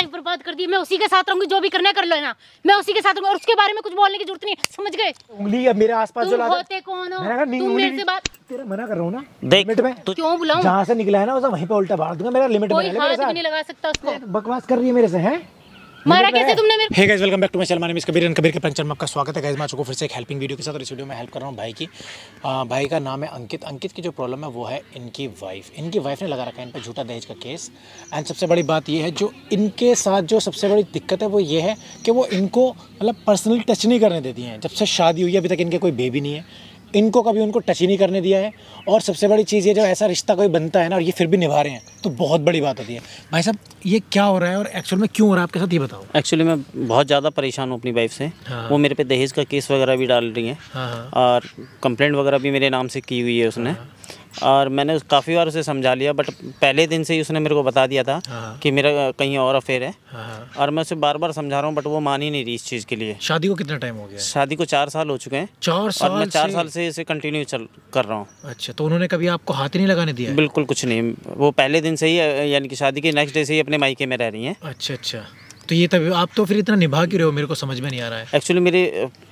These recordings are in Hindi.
लाइफ बर्बाद कर दी मैं उसी के साथ रहूंगी जो भी करना कर लेना मैं उसी के साथ रहूंगी और उसके बारे में कुछ बोलने की जरूरत नहीं समझ गए उंगली अब मेरे आसपास जो लाता होते कौन हो तुम मेरे से बात तेरा मना कर रहा हूं ना देख लिमिट में तू क्यों बुलाऊं जहां से निकला है ना उसे वहीं पे उल्टा मार दूंगा मेरा लिमिट बना ले कोई हाथ नहीं लगा सकता उसको बकवास कर रही है मेरे से हैं मारा कैसे तुमने मेरे hey guys welcome back to my channel miss Kabir Kabir के पंचर में स्वागत है गाइस मैं आपको फिर से एक हेल्पिंग वीडियो के साथ और इस वीडियो में हेल्प कर रहा हूँ भाई की आ, भाई का नाम है अंकित अंकित की जो प्रॉब्लम है वो है इनकी वाइफ इनकी वाइफ ने लगा रखा है इन पर झूठा दहेज का केस एंड सबसे बड़ी बात यह है जो इनके साथ जो सबसे बड़ी दिक्कत है वो ये है कि वो इनको मतलब पर्सनली टच नहीं करने देती हैं जब से शादी हुई है अभी तक इनके कोई बेबी नहीं है इनको कभी उनको टच ही नहीं करने दिया है और सबसे बड़ी चीज़ ये जब ऐसा रिश्ता कोई बनता है ना और ये फिर भी निभा रहे हैं तो बहुत बड़ी बात होती है भाई साहब ये क्या हो रहा है और एक्चुअल में क्यों हो रहा है आपके साथ ये बताओ एक्चुअली मैं बहुत ज़्यादा परेशान हूँ अपनी वाइफ से हाँ। वो मेरे पे दहेज का केस वगैरह भी डाल रही है हाँ, हाँ। और कंप्लेंट वगैरह भी मेरे नाम से की हुई है उसने हाँ। और मैंने काफ़ी बार उसे समझा लिया बट पहले दिन से ही उसने मेरे को बता दिया था हाँ, हाँ। कि मेरा कहीं और अफेयर है हाँ, और मैं उसे बार बार समझा रहा हूँ बट वो मान ही नहीं रही इस चीज़ के लिए शादी को कितना टाइम हो गया शादी को चार साल हो चुके हैं चार साल और मैं चार साल से इसे कंटिन्यू चल कर रहा हूँ अच्छा तो उन्होंने कभी आपको हाथ नहीं लगाने दिया बिल्कुल कुछ नहीं वो पहले दिन से ही यानी कि शादी के नेक्स्ट डे से ही अपने मायके में रह रही हैं अच्छा अच्छा तो ये तभी आप तो फिर इतना निभा क्यों रहे हो मेरे को समझ में नहीं आ रहा है एक्चुअली मेरे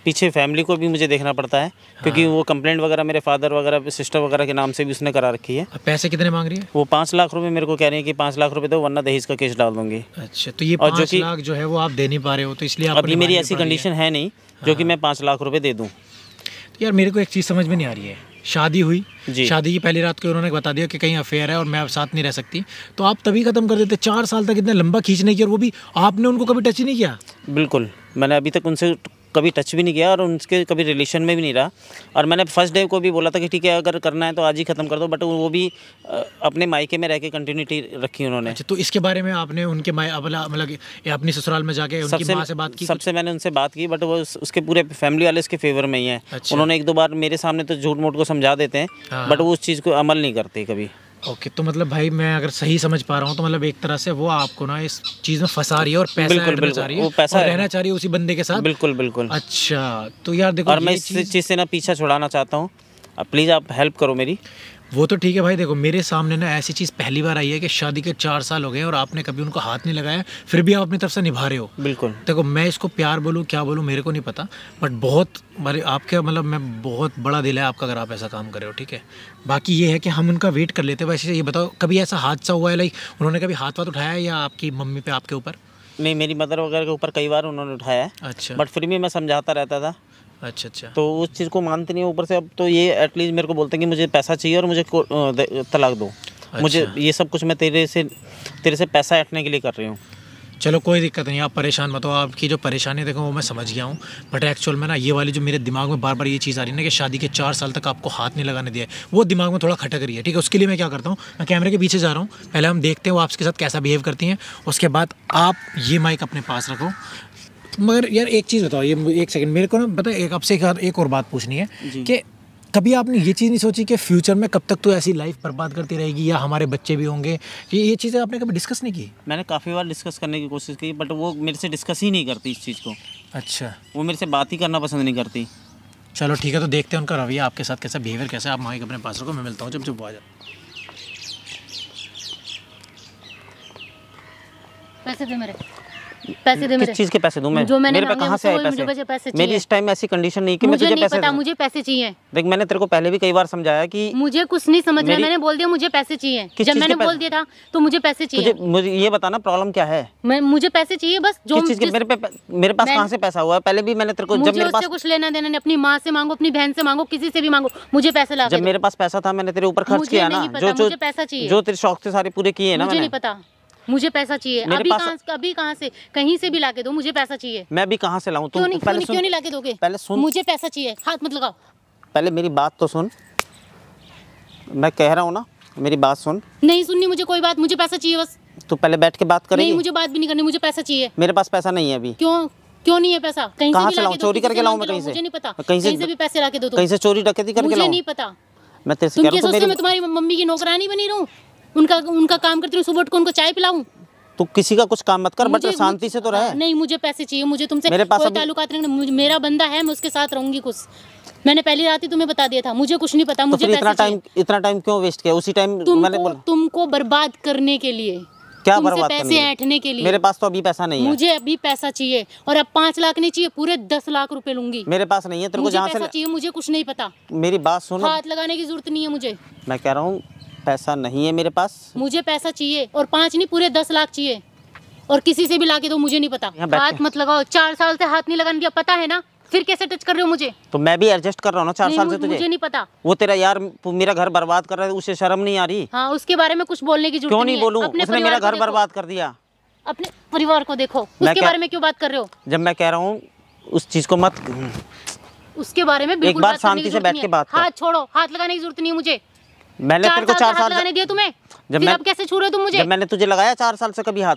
पीछे फैमिली को भी मुझे देखना पड़ता है हाँ। क्योंकि वो कंप्लेंट वगैरह मेरे फादर वगैरह सिस्टर वगैरह के नाम से भी उसने करा रखी है पैसे कितने मांग रही है वो पाँच लाख रुपये मेरे को कह रही है कि पाँच लाख रुपये दो वरना दहेज का केस डाल दूंगी अच्छा तो ये और जो लाख जो है वो आप दे नहीं पा रहे हो तो इसलिए अभी मेरी ऐसी कंडीशन है नहीं जो कि हाँ। मैं पाँच लाख रुपये दे दूँ तो यार मेरे को एक चीज़ समझ में नहीं आ रही है शादी हुई शादी की पहली रात को उन्होंने बता दिया कि कहीं अफेयर है और मैं अब साथ नहीं रह सकती तो आप तभी ख़त्म कर देते चार साल तक इतना लंबा खींचने की और वो भी आपने उनको कभी टच ही नहीं किया बिल्कुल मैंने अभी तक उनसे कभी टच भी नहीं किया और उनके कभी रिलेशन में भी नहीं रहा और मैंने फर्स्ट डे को भी बोला था कि ठीक है अगर करना है तो आज ही ख़त्म कर दो बट वो भी अपने मायके में रह के कंटिन्यूटी रखी उन्होंने अच्छा, तो इसके बारे में आपने उनके मतलब अपने ससुराल में जाके सबसे से बात की सबसे मैंने उनसे बात की बट वो उसके पूरे फैमिली वाले इसके फेवर में ही है अच्छा। उन्होंने एक दो बार मेरे सामने तो झूठ मूठ को समझा देते हैं बट हाँ। वो उस चीज़ को अमल नहीं करते कभी ओके तो मतलब भाई मैं अगर सही समझ पा रहा हूँ तो मतलब एक तरह से वो आपको ना इस चीज में फंसा रही है और पैसा बिल्कुल, बिल्कुल, रही है पैसा और रहना चाह रही है उसी बंदे के साथ बिल्कुल बिल्कुल अच्छा तो यार देखो और मैं इस चीज़ से ना पीछा छुड़ाना चाहता हूँ प्लीज़ आप हेल्प करो मेरी वो तो ठीक है भाई देखो मेरे सामने ना ऐसी चीज़ पहली बार आई है कि शादी के चार साल हो गए और आपने कभी उनको हाथ नहीं लगाया फिर भी आप अपनी तरफ से निभा रहे हो बिल्कुल देखो मैं इसको प्यार बोलूँ क्या बोलूँ मेरे को नहीं पता बट बहुत मेरे मतलब आपके मतलब मैं बहुत बड़ा दिल है आपका अगर आप ऐसा काम कर रहे हो ठीक है बाकी ये है कि हम उनका वेट कर लेते हैं वैसे ये बताओ कभी ऐसा हादसा हुआ है लाइक उन्होंने कभी हाथ वाथ उठाया या आपकी मम्मी पे आपके ऊपर नहीं मेरी मदर वगैरह के ऊपर कई बार उन्होंने उठाया है अच्छा बट फिर भी मैं समझाता रहता था अच्छा अच्छा तो उस चीज़ को मानते नहीं ऊपर से अब तो ये एटलीस्ट मेरे को बोलते हैं कि मुझे पैसा चाहिए और मुझे तलाक दो अच्छा। मुझे ये सब कुछ मैं तेरे से तेरे से पैसा ऐटने के लिए कर रही हूँ चलो कोई दिक्कत नहीं आप परेशान मत हो आपकी जो परेशानी देखो वो मैं समझ गया हूँ बट एक्चुअल में ना ये वाली जो मेरे दिमाग में बार बार ये चीज़ आ रही है ना कि शादी के चार साल तक आपको हाथ नहीं लगाने दिया है वो दिमाग में थोड़ा खटक रही है ठीक है उसके लिए मैं क्या करता हूँ मैं कैमरे के पीछे जा रहा हूँ पहले हम देखते हैं वो आपके साथ कैसा बिहेव करती हैं उसके बाद आप ये माइक अपने पास रखो मगर यार एक चीज़ बताओ ये एक सेकंड मेरे को ना पता एक आपसे एक, एक और बात पूछनी है कि कभी आपने ये चीज़ नहीं सोची कि फ्यूचर में कब तक तो ऐसी लाइफ बर्बाद करती रहेगी या हमारे बच्चे भी होंगे ये ये चीज़ें आपने कभी डिस्कस नहीं की मैंने काफ़ी बार डिस्कस करने की कोशिश की बट वो मेरे से डिस्कस ही नहीं करती इस चीज़ को अच्छा वो मेरे से बात ही करना पसंद नहीं करती चलो ठीक है तो देखते हैं उनका रवैया आपके साथ कैसा बिहेवियर कैसा आप माइक अपने पास रखो मैं मिलता हूँ जब जब आ जाओ वैसे भी मेरे पैसे दे मेरे चीज के पैसे दूं मैं जो मैंने मेरे पे कहां से आए पैसे मुझे पैसे मेरी इस टाइम ऐसी कंडीशन नहीं कि मैं तुझे पैसे पता मुझे पैसे चाहिए देख मैंने तेरे को पहले भी कई बार समझाया कि मुझे कुछ नहीं समझ रहा मैंने बोल दिया मुझे पैसे चाहिए जब मैंने बोल दिया था तो मुझे पैसे चाहिए मुझे ये बताना प्रॉब्लम क्या है मुझे पैसे चाहिए बस जो चीज मेरे पे मेरे पास कहाँ से पैसा हुआ पहले भी मैंने तेरे को जब मेरे पास कुछ लेना देना नहीं अपनी माँ से मांगो अपनी बहन से मांगो किसी से भी मांगो मुझे पैसे ला जब मेरे पास पैसा था मैंने तेरे ऊपर खर्च किया ना जो जो पैसा चाहिए जो तेरे शौक से सारे पूरे किए ना मुझे नहीं पता मुझे पैसा चाहिए अभी कहां, स... अभी कहां से कहीं से भी लाके दो मुझे पैसा चाहिए मैं भी कहां से लाऊं तुम क्यों नहीं पहले क्यों नहीं लाके दोगे पहले सुन मुझे पैसा चाहिए हाथ मत लगाओ पहले मेरी बात तो सुन मैं कह रहा हूँ ना मेरी बात सुन नहीं सुननी मुझे कोई बात मुझे पैसा चाहिए बस तू पहले बैठ के बात करेगी नहीं मुझे बात भी नहीं करनी मुझे पैसा चाहिए मेरे पास पैसा नहीं है अभी क्यों क्यों नहीं है पैसा कहीं कहां से लाऊं चोरी करके लाऊं मैं कहीं से मुझे नहीं पता कहीं से भी पैसे लाके दो दो कहीं से चोरी डकैती करके लाऊं मुझे नहीं पता मैं तेरे से कह रहा हूं मैं तुम्हारी मम्मी की नौकरानी बनी रहूं उनका उनका काम करती हूँ सुबह उठ उनको चाय पिलाऊँ तो किसी का कुछ काम मत कर बट शांति से तो रहे नहीं मुझे पैसे चाहिए मुझे तुमसे मेरे पास कोई नहीं मेरा बंदा है मैं उसके साथ रहूंगी कुछ मैंने पहली रात ही तुम्हें बता दिया था मुझे कुछ नहीं पता तो मुझे तो इतना टाइम इतना टाइम क्यों वेस्ट किया उसी टाइम मैंने बोला तुमको बर्बाद करने के लिए क्या बर्बाद पैसे ऐठने के लिए मेरे पास तो अभी पैसा नहीं है मुझे अभी पैसा चाहिए और अब पाँच लाख नहीं चाहिए पूरे दस लाख रुपए लूंगी मेरे पास नहीं है तेरे को जहाँ से चाहिए मुझे कुछ नहीं पता मेरी बात सुनो हाथ लगाने की जरूरत नहीं है मुझे मैं कह रहा हूँ पैसा नहीं है मेरे पास मुझे पैसा चाहिए और पाँच नहीं पूरे दस लाख चाहिए और किसी से भी ला के दो मुझे नहीं पता बात मत लगाओ चार साल से हाथ नहीं लगाने दिया पता है ना फिर कैसे टच कर रहे हो मुझे तो मैं भी एडजस्ट कर रहा हूँ चार साल से तुझे मुझे नहीं पता वो तेरा यार मेरा घर बर्बाद कर रहा है उसे शर्म नहीं आ रही हाँ उसके बारे में कुछ बोलने की जरूरत क्यों नहीं बोलूँ उसने मेरा घर बर्बाद कर दिया अपने परिवार को देखो उसके बारे में क्यों बात कर रहे हो जब मैं कह रहा हूँ उस चीज को मत उसके बारे में एक बार शांति से बैठ के बात हाथ छोड़ो हाथ लगाने की जरूरत नहीं है मुझे मैंने तेरे को चार साल लगाने दिया तुम्हें जब मैं कैसे छू रहे तुम मुझे मैंने तुझे लगाया चार साल से कभी हाथ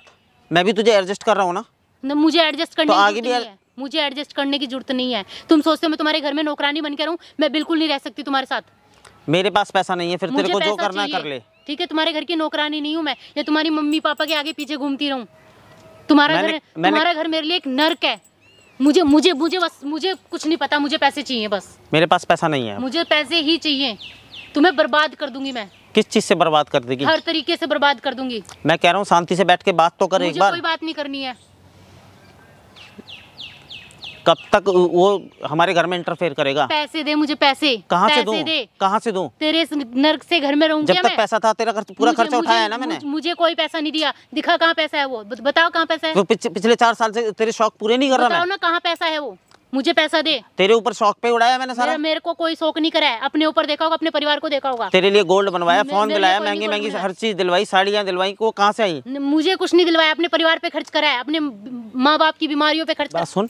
मैं भी तुझे एडजस्ट कर रहा हूँ ना मुझे एडजस्ट करने तो आगे भी मुझे एडजस्ट करने की जरूरत नहीं है तुम सोचते हो मैं तुम्हारे घर में नौकरानी बनकर रहूं मैं बिल्कुल नहीं रह सकती तुम्हारे साथ मेरे पास पैसा नहीं है फिर तेरे को जो करना कर ले ठीक है तुम्हारे घर की नौकरानी नहीं हूँ मैं या तुम्हारी मम्मी पापा के आगे पीछे घूमती रहूँ तुम्हारा घर तुम्हारा घर मेरे लिए एक नर्क है मुझे मुझे मुझे बस मुझे कुछ नहीं पता मुझे पैसे चाहिए बस मेरे पास पैसा नहीं है मुझे पैसे ही चाहिए तुम्हें बर्बाद कर दूंगी मैं किस चीज से बर्बाद कर देगी हर तरीके से बर्बाद कर दूंगी मैं कह रहा हूँ शांति से बैठ के बात तो कर एक बार कोई बात नहीं करनी है कब तक वो हमारे घर में इंटरफेयर करेगा पैसे दे मुझे पैसे कहाँ से दूँ कहाँ से दूँ तेरे नर्क से घर में रहूंगी जब तक पैसा था तेरा खर्च पूरा खर्चा उठाया है ना मैंने मुझे कोई पैसा नहीं दिया दिखा कहाँ पैसा है वो बताओ कहाँ पैसा है पिछले चार साल से तेरे शौक पूरे नहीं कर रहा ना कहाँ पैसा है वो मुझे पैसा दे तेरे ऊपर शौक पे उड़ाया मैंने सारा मेरे को कोई शौक नहीं कराया अपने ऊपर देखा होगा अपने परिवार को देखा होगा तेरे लिए गोल्ड बनवाया फोन दिलाया महंगी महंगी हर चीज दिलवाई साड़ियाँ दिलवाई वो कहाँ से आई मुझे कुछ नहीं दिलवाया अपने परिवार पे खर्च कराया अपने माँ बाप की बीमारियों पे खर्च सुन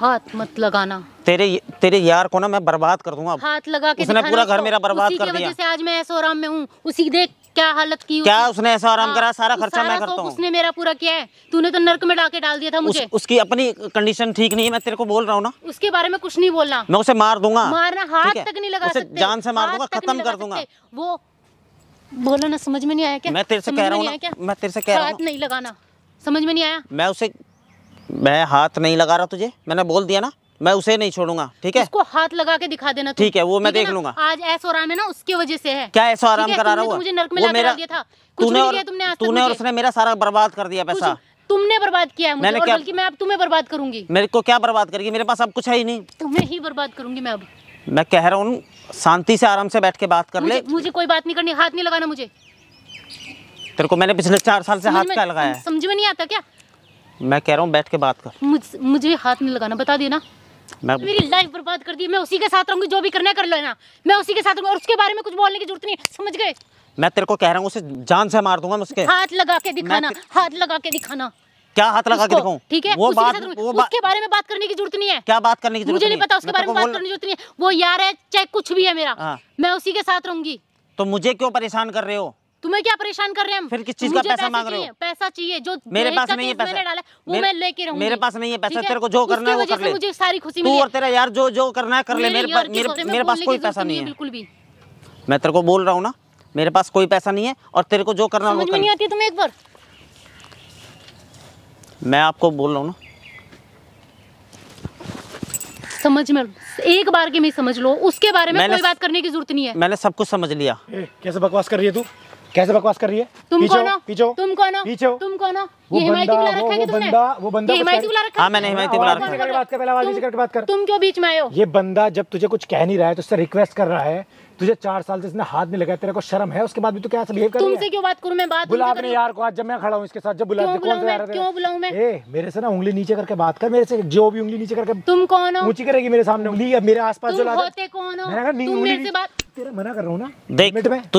हाथ मत लगाना तेरे तेरे यार को ना मैं बर्बाद कर दूंगा हाथ लगा के पूरा घर मेरा बर्बाद कर दिया आज मैं ऐसा आराम में हूँ उसी देख क्या हालत की क्या उसने ऐसा आराम हाँ, करा सारा खर्चा मैं करता हूँ उसने मेरा पूरा किया है तूने तो नर्क में डाके डाल दिया था मुझे उस, उसकी अपनी कंडीशन ठीक नहीं है मैं तेरे को बोल रहा हूँ ना उसके बारे में कुछ नहीं बोलना मैं उसे मार दूंगा मारना हाथ तक नहीं लगा सकते जान से मार दूंगा खत्म कर दूंगा वो बोलो ना समझ में नहीं आया क्या मैं तेरे से कह रहा हूँ मैं तेरे से कह रहा हूँ नहीं लगाना समझ में नहीं आया मैं उसे मैं हाथ नहीं लगा रहा तुझे मैंने बोल दिया ना मैं उसे नहीं छोड़ूंगा ठीक है उसको हाथ लगा के दिखा देना ठीक है वो मैं देख लूंगा आज ऐसा आराम है ना उसकी वजह से है क्या ऐसा आराम करा रहा हूँ तूने और तूने और उसने मेरा सारा बर्बाद कर दिया पैसा तुमने बर्बाद किया है मुझे और बल्कि मैं अब तुम्हें बर्बाद करूंगी मेरे को क्या बर्बाद करेगी मेरे पास अब कुछ है ही नहीं तुम्हें ही बर्बाद करूंगी मैं अब मैं कह रहा हूँ शांति से आराम से बैठ के बात कर ले मुझे कोई बात नहीं करनी हाथ नहीं लगाना मुझे तेरे को मैंने पिछले चार साल से हाथ क्या लगाया समझ में नहीं आता क्या मैं कह रहा हूँ बैठ के बात कर मुझे हाथ नहीं लगाना बता देना मैं तो मेरी लाइफ बर्बाद कर दी मैं उसी के साथ रहूंगी जो भी करना कर लेना मैं उसी के साथ रहूंगी और उसके बारे में कुछ बोलने की जरूरत नहीं समझ गए मैं तेरे को कह रहा हूँ उसे जान से मार दूंगा उसके हाथ लगा के दिखाना हाथ लगा के दिखाना क्या हाथ लगा के दिखाऊं ठीक है वो बात वो बा... उसके बारे में बात करने की जरूरत नहीं है क्या बात करने की जरूरत मुझे नहीं पता उसके बारे में बात करने की जरूरत नहीं है वो यार है चाहे कुछ भी है मेरा हाँ। मैं उसी के साथ रहूंगी तो मुझे क्यों परेशान कर रहे हो तुम्हें क्या परेशान कर रहे हैं फिर किस चीज का पैसा मांग रहे हो पैसा चाहिए जो मेरे पास नहीं है पैसा डाला वो मैं लेके रहूँ मेरे पास नहीं है पैसा तेरे को जो करना है वो कर ले मुझे सारी खुशी मिली तू और तेरा यार जो जो करना है कर ले मेरे मेरे पास कोई पैसा नहीं है बिल्कुल भी मैं तेरे को बोल रहा हूं ना मेरे पास कोई पैसा नहीं है और तेरे को जो करना वो कर नहीं आती तुम्हें एक बार मैं आपको बोल रहा हूं ना समझ में एक बार के में समझ लो उसके बारे में कोई बात करने की जरूरत नहीं है मैंने सब कुछ समझ लिया कैसे बकवास कर रही है तू कैसे बकवास कर रही है तुम कौन हो पीछे तुम कौन हो पीछे तुम कौन हो ये हिमायती तो बुला रखा है तुमने वो बंदा हिमायती बुला रखा है मैंने हिमायती बुला रखा है बात कर पहले आवाज नीचे करके बात कर तुम क्यों बीच में आए हो ये बंदा जब तुझे कुछ कह नहीं रहा है तो उससे रिक्वेस्ट कर रहा है तुझे चार साल से इसने हाथ नहीं लगाया तेरे को शर्म है उसके बाद भी तू क्या बिहेव कर तुमसे क्यों बात करूं मैं बात बुला अपने यार को आज जब मैं खड़ा हूं इसके साथ जब बुला क्यों बुलाऊं मैं ए मेरे से ना उंगली नीचे करके बात कर मेरे से जो भी उंगली नीचे करके तुम कौन हो ऊंची करेगी मेरे सामने उंगली मेरे पास जो लाता होते हो तेरा मना कर रहा हूँ ना हाँ,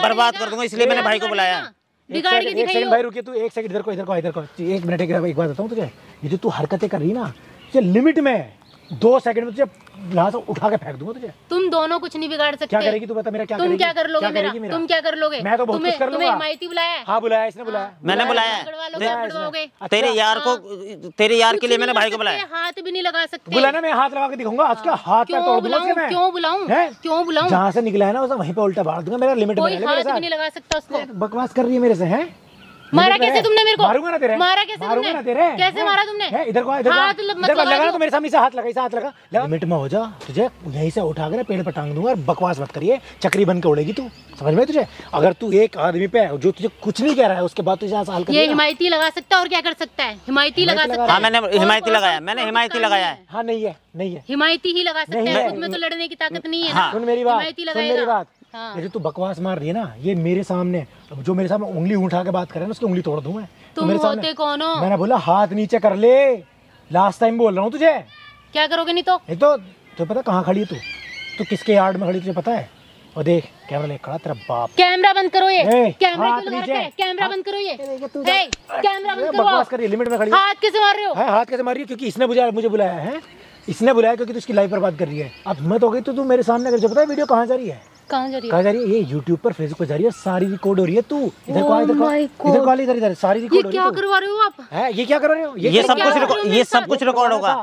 बर्बाद भाई को बुलाया तो भाई रुकिए तू एक सेकंड इधर को इधर को इधर को एक मिनट एक बात बताऊँ तुझे ये जो तू हरकतें कर रही ना तुझे लिमिट में है दो सेकंड में तुझे यहाँ से उठा के फेंक दूंगा तुझे तुम दोनों कुछ नहीं बिगाड़ सकते क्या करेगी तू बता मेरा क्या तुम क्या कर लोगे मेरा तुम क्या कर लोगे मैं तो बहुत कुछ कर लूंगा हिमायती बुलाया हाँ बुलाया इसने बुलाया हाँ, मैंने बुलाया अच्छा। तेरे अच्छा। यार को तेरे यार के लिए मैंने भाई को बुलाया हाथ भी नहीं लगा सकते बुलाना मैं हाथ लगा के दिखाऊंगा आज का हाँ। हाथ पैर तोड़ दूंगा क्यों बुलाऊं क्यों बुलाऊं जहाँ से निकला है ना उसे वहीं पे उल्टा भाग दूंगा मेरा लिमिट नहीं लगा सकता उसको बकवास कर रही है मेरे से है मारा कैसे तुमने मेरे को मारूंगा ना तेरे मारा कैसे मारूंगा ना तेरे कैसे हाँ? मारा तुमने इधर को इधर हाथ मतलब लगा तो मेरे सामने से हाथ लगा इसे हाथ लगा लिमिट में हो जा तुझे यहीं से उठा कर पेड़ पर टांग दूंगा और बकवास मत करिए चक्री बन के उड़ेगी तू समझ में तुझे अगर तू एक आदमी पे जो तुझे कुछ नहीं कह रहा है उसके बाद तुझे साल ये हिमायती लगा सकता है और क्या कर सकता है हिमायती लगा सकता है मैंने हिमायती लगाया मैंने हिमायती लगाया है हाँ नहीं है नहीं है हिमायती ही लगा सकता है खुद में तो लड़ने की ताकत नहीं है हाँ। सुन मेरी बात सुन मेरी बात हाँ। ये जो तू बकवास मार रही है ना ये मेरे सामने जो मेरे सामने उंगली उठा के बात करे ना उसकी उंगली तोड़ दू मैं तो तुम तो होते कौन हो मैंने बोला हाथ नीचे कर ले लास्ट टाइम बोल रहा हूँ तुझे क्या करोगे नहीं तो ये तो तुझे तो पता कहाँ खड़ी है तू तू किसके यार्ड में खड़ी तुझे पता है और देख कैमरा ले खड़ा तेरा बाप कैमरा बंद करो ये कैमरा क्यों लगा है कैमरा बंद करो ये कैमरा बंद करो बकवास कर रही लिमिट में खड़ी हाथ कैसे मार रहे हो हाथ कैसे मार रही हो क्योंकि इसने बुझा मुझे बुलाया है इसने बुलाया क्योंकि तू इसकी लाइफ पर बात कर रही है अब मत हो गई तो तू मेरे सामने कर जो पता है वीडियो कहाँ जा रही है कहाँ जा रही है ये यूट्यूब पर फेसबुक पर जा रही है सारी रिकॉर्ड हो रही है तू इधर को इधर को oh इधर को इधर इधर सारी रिकॉर्ड क्या करवा रहे हो आप है ये क्या करवा रहे हो ये सब कुछ ये सब कुछ रिकॉर्ड होगा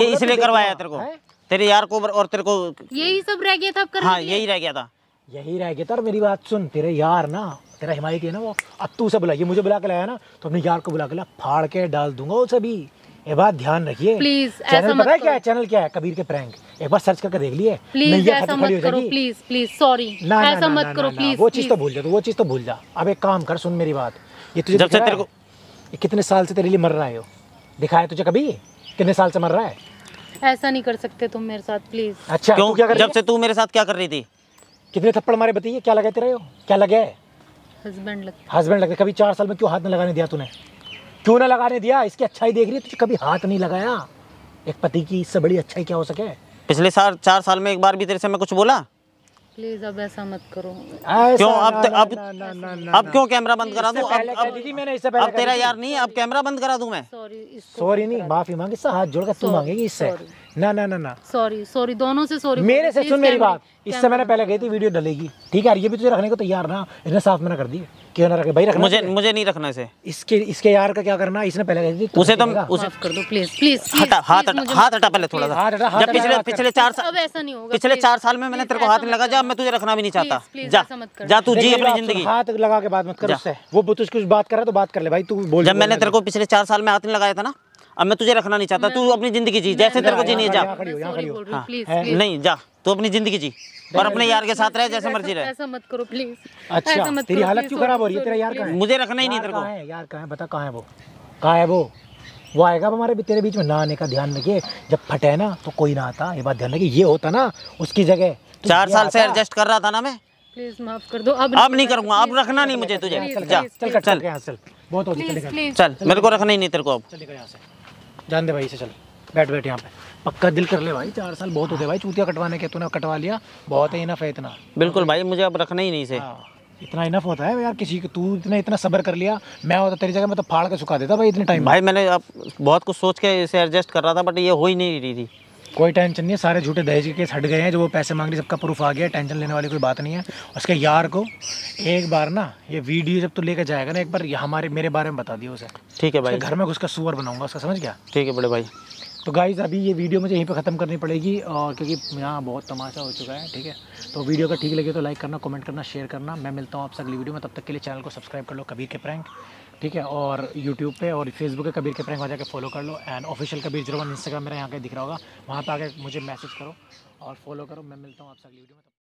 ये इसलिए करवाया तेरे को तेरे यार को और तेरे को यही सब रह गया था हाँ यही रह गया था यही रह गया था मेरी बात सुन तेरे यार ना तेरा हिमायती है ना वो अब तू से बुला ये मुझे बुला के लाया ना तो अपने यार को बुला के ला फाड़ के डाल दूंगा वो सभी एक बार ध्यान रखिए प्लीज चैनल पता है क्या है चैनल क्या है कबीर के प्रैंक एक बार सर्च करके देख लिए प्लीज ऐसा मत करो प्लीज प्लीज सॉरी ना ऐसा मत करो प्लीज वो चीज तो भूल जा तू वो चीज तो भूल जा अब एक काम कर सुन मेरी बात ये तुझे जब से तेरे को ये कितने साल से तेरे लिए मर रहा है दिखाया तुझे कभी कितने साल से मर रहा है ऐसा नहीं कर सकते तुम मेरे साथ प्लीज अच्छा क्यों क्या कर जब से तू मेरे साथ क्या कर रही थी कितने थप्पड़ मारे बताइए क्या लगा रहे हो क्या लगे हस्बैंड लगे हस्बैंड लगे कभी चार साल में क्यों हाथ में लगाने दिया तूने क्यों ना लगाने दिया इसकी अच्छाई देख रही है तुझे कभी हाथ नहीं लगाया एक पति की इससे बड़ी अच्छाई क्या हो सके पिछले साल चार साल में एक बार भी तेरे से मैं कुछ बोला प्लीज अब ऐसा मत करो क्यों अब अब अब क्यों कैमरा बंद करा दूं अब अब दीदी मैंने इससे पहले अब तेरा यार नहीं अब कैमरा बंद करा दूं मैं सॉरी सॉरी नहीं माफी मांगी इससे हाथ जोड़ तू मांगेगी इससे ना ना ना ना सॉरी सॉरी दोनों से सॉरी मेरे से सुन मेरी बात इससे मैंने पहले गई थी वीडियो डलेगी ठीक है ये भी तुझे रखने को तैयार ना इसने साफ मना कर दी क्यों ना रखे भाई रखना मुझे मुझे नहीं रखना इसे इसके इसके यार का क्या करना इसने पहले गई थी उसे तो उसे तो- कर दो प्लीज प्लीज हटा हाथ हटा हाथ हटा पहले थोड़ा सा हाथ हटा पिछले पिछले चार साल ऐसा नहीं होगा पिछले चार साल में मैंने तेरे को हाथ नहीं लगा जा मैं तुझे रखना भी नहीं चाहता जा जा तू जी अपनी जिंदगी हाथ लगा के बात मत कर उससे वो तुझ कुछ बात कर रहा है तो बात कर ले भाई तू बोल जब मैंने तेरे को पिछले चार साल में हाथ नहीं लगाया था ना अब मैं तुझे रखना नहीं चाहता तू अपनी जिंदगी जी जैसे तेरे को जी नहीं जा नहीं जा तू अपनी जिंदगी जी और अपने यार के साथ रहे जैसे मर्जी रहे ऐसा मत करो प्लीज अच्छा तेरी हालत क्यों खराब हो रही है तेरा यार कहां है मुझे रखना ही नहीं तेरे को है यार कहां है बता कहां है वो कहां है वो वो आएगा हमारे भी तेरे बीच में ना आने का ध्यान रखिए जब फटे ना तो कोई ना आता ये बात ध्यान रखिए ये होता ना उसकी जगह चार साल से एडजस्ट कर रहा था ना मैं प्लीज माफ कर दो अब अब नहीं करूंगा अब रखना नहीं मुझे तुझे चल चल चल बहुत हो चल मेरे को रखना ही नहीं तेरे को अब चल जान दे भाई इसे चल बैठ बैठ यहाँ पे पक्का दिल कर ले भाई चार साल बहुत होते भाई चूतिया कटवाने के तूने कटवा लिया बहुत है इनफ है इतना बिल्कुल भाई मुझे अब रखना ही नहीं से हाँ, इतना इनफ होता है यार किसी को तू इतना इतना सबर कर लिया मैं होता तेरी जगह मैं तो फाड़ के सुखा देता भाई इतने टाइम भाई मैंने अब बहुत कुछ सोच के इसे एडजस्ट कर रहा था बट ये हो ही नहीं रही थी कोई टेंशन नहीं है सारे झूठे दहेज के केस हट गए हैं जो वो पैसे मांग रही सबका प्रूफ आ गया टेंशन लेने वाली कोई बात नहीं है उसके यार को एक बार ना ये वीडियो जब तो लेकर जाएगा ना एक बार हमारे मेरे बारे में बता दियो उसे ठीक है भाई घर में उसका सुअर बनाऊंगा उसका समझ गया ठीक है बड़े भाई तो गाइज़ अभी ये वीडियो मुझे यहीं पे ख़त्म करनी पड़ेगी और क्योंकि यहाँ बहुत तमाशा हो चुका है ठीक है तो वीडियो का ठीक लगे तो लाइक करना कमेंट करना शेयर करना मैं मिलता हूँ आपसे अगली वीडियो में तब तक के लिए चैनल को सब्सक्राइब कर लो कबीर के प्रैंक ठीक है और यूट्यूब पे और फेसबुक पे कबीर के प्रेम वहाँ जाकर फॉलो कर लो एंड ऑफिशियल कबीर जरूर इंस्टाग्राम मेरा यहाँ के दिख रहा होगा वहाँ पर आके मुझे मैसेज करो और फॉलो करो मैं मिलता हूँ आपसे अगली वीडियो में